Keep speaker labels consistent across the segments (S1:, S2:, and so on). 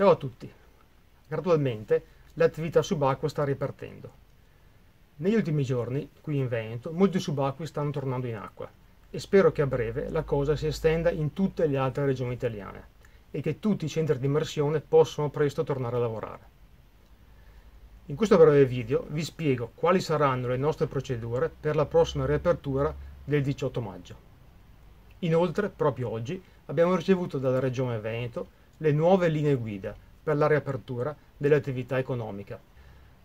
S1: Ciao a tutti! Gradualmente l'attività subacquea sta ripartendo. Negli ultimi giorni, qui in Veneto, molti subacquei stanno tornando in acqua e spero che a breve la cosa si estenda in tutte le altre regioni italiane e che tutti i centri di immersione possano presto tornare a lavorare. In questo breve video vi spiego quali saranno le nostre procedure per la prossima riapertura del 18 maggio. Inoltre, proprio oggi, abbiamo ricevuto dalla Regione Veneto le nuove linee guida per la riapertura dell'attività economica.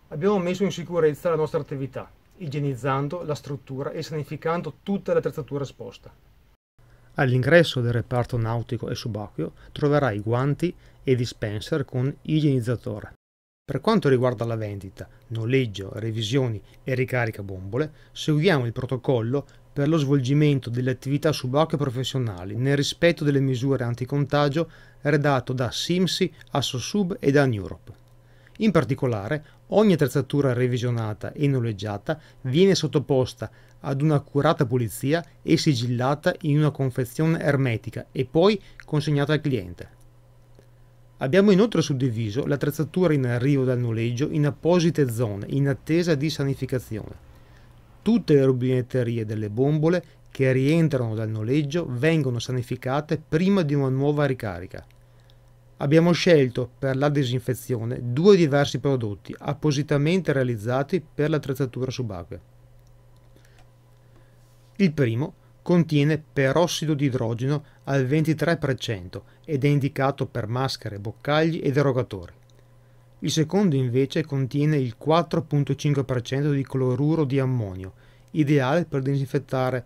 S1: Abbiamo messo in sicurezza la nostra attività, igienizzando la struttura e sanificando tutta l'attrezzatura esposta. All'ingresso del reparto nautico e subacqueo troverai guanti e dispenser con igienizzatore. Per quanto riguarda la vendita, noleggio, revisioni e ricarica bombole, seguiamo il protocollo per lo svolgimento delle attività subacquee professionali nel rispetto delle misure anticontagio redatto da SIMSI, ASSOSUB e da Europe. In particolare, ogni attrezzatura revisionata e noleggiata viene sottoposta ad un'accurata pulizia e sigillata in una confezione ermetica e poi consegnata al cliente. Abbiamo inoltre suddiviso l'attrezzatura in arrivo dal noleggio in apposite zone in attesa di sanificazione tutte le rubinetterie delle bombole che rientrano dal noleggio vengono sanificate prima di una nuova ricarica. Abbiamo scelto per la disinfezione due diversi prodotti appositamente realizzati per l'attrezzatura subacquea. Il primo contiene perossido di idrogeno al 23% ed è indicato per maschere, boccagli ed erogatori. Il secondo invece contiene il 4.5% di cloruro di ammonio, ideale per disinfettare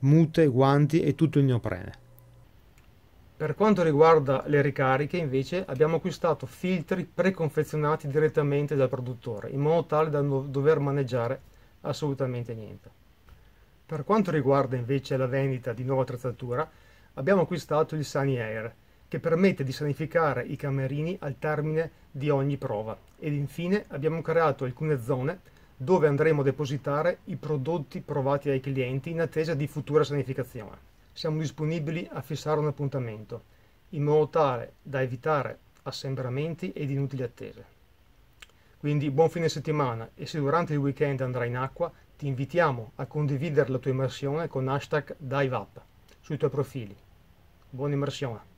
S1: mute, guanti e tutto il neoprene. Per quanto riguarda le ricariche, invece, abbiamo acquistato filtri preconfezionati direttamente dal produttore, in modo tale da non dover maneggiare assolutamente niente. Per quanto riguarda invece la vendita di nuova attrezzatura, abbiamo acquistato il Sunny Air, che permette di sanificare i camerini al termine di ogni prova. Ed infine abbiamo creato alcune zone dove andremo a depositare i prodotti provati ai clienti in attesa di futura sanificazione. Siamo disponibili a fissare un appuntamento, in modo tale da evitare assembramenti ed inutili attese. Quindi buon fine settimana e se durante il weekend andrai in acqua, ti invitiamo a condividere la tua immersione con hashtag DiveUp sui tuoi profili. Buona immersione!